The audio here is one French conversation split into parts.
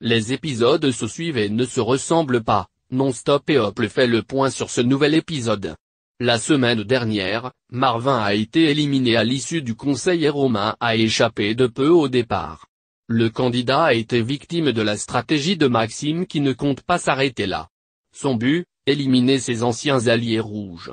Les épisodes se suivent et ne se ressemblent pas, Non-Stop et Hople fait le point sur ce nouvel épisode. La semaine dernière, Marvin a été éliminé à l'issue du conseil et Romain a échappé de peu au départ. Le candidat a été victime de la stratégie de Maxime qui ne compte pas s'arrêter là. Son but, éliminer ses anciens alliés rouges.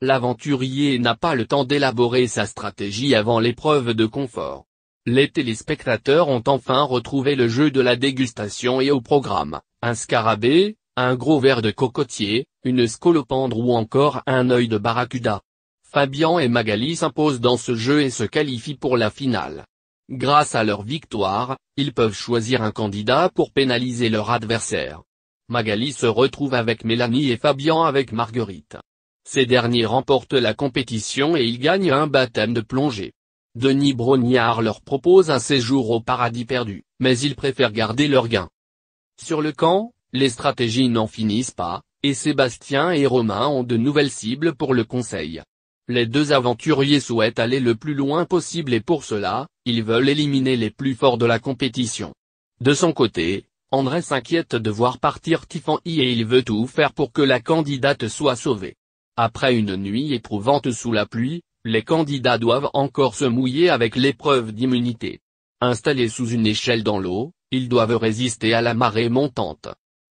L'aventurier n'a pas le temps d'élaborer sa stratégie avant l'épreuve de confort. Les téléspectateurs ont enfin retrouvé le jeu de la dégustation et au programme, un scarabée, un gros verre de cocotier, une scolopendre ou encore un œil de barracuda. Fabian et Magali s'imposent dans ce jeu et se qualifient pour la finale. Grâce à leur victoire, ils peuvent choisir un candidat pour pénaliser leur adversaire. Magali se retrouve avec Mélanie et Fabian avec Marguerite. Ces derniers remportent la compétition et ils gagnent un baptême de plongée. Denis Brognard leur propose un séjour au paradis perdu, mais ils préfèrent garder leurs gains. Sur le camp, les stratégies n'en finissent pas, et Sébastien et Romain ont de nouvelles cibles pour le conseil. Les deux aventuriers souhaitent aller le plus loin possible et pour cela, ils veulent éliminer les plus forts de la compétition. De son côté, André s'inquiète de voir partir Tiffany et il veut tout faire pour que la candidate soit sauvée. Après une nuit éprouvante sous la pluie, les candidats doivent encore se mouiller avec l'épreuve d'immunité. Installés sous une échelle dans l'eau, ils doivent résister à la marée montante.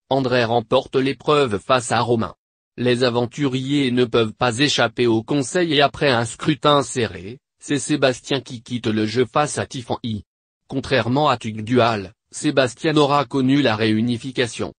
André remporte l'épreuve face à Romain. Les aventuriers ne peuvent pas échapper au conseil et après un scrutin serré, c'est Sébastien qui quitte le jeu face à Tiffany. Contrairement à Tugdual, Sébastien aura connu la réunification.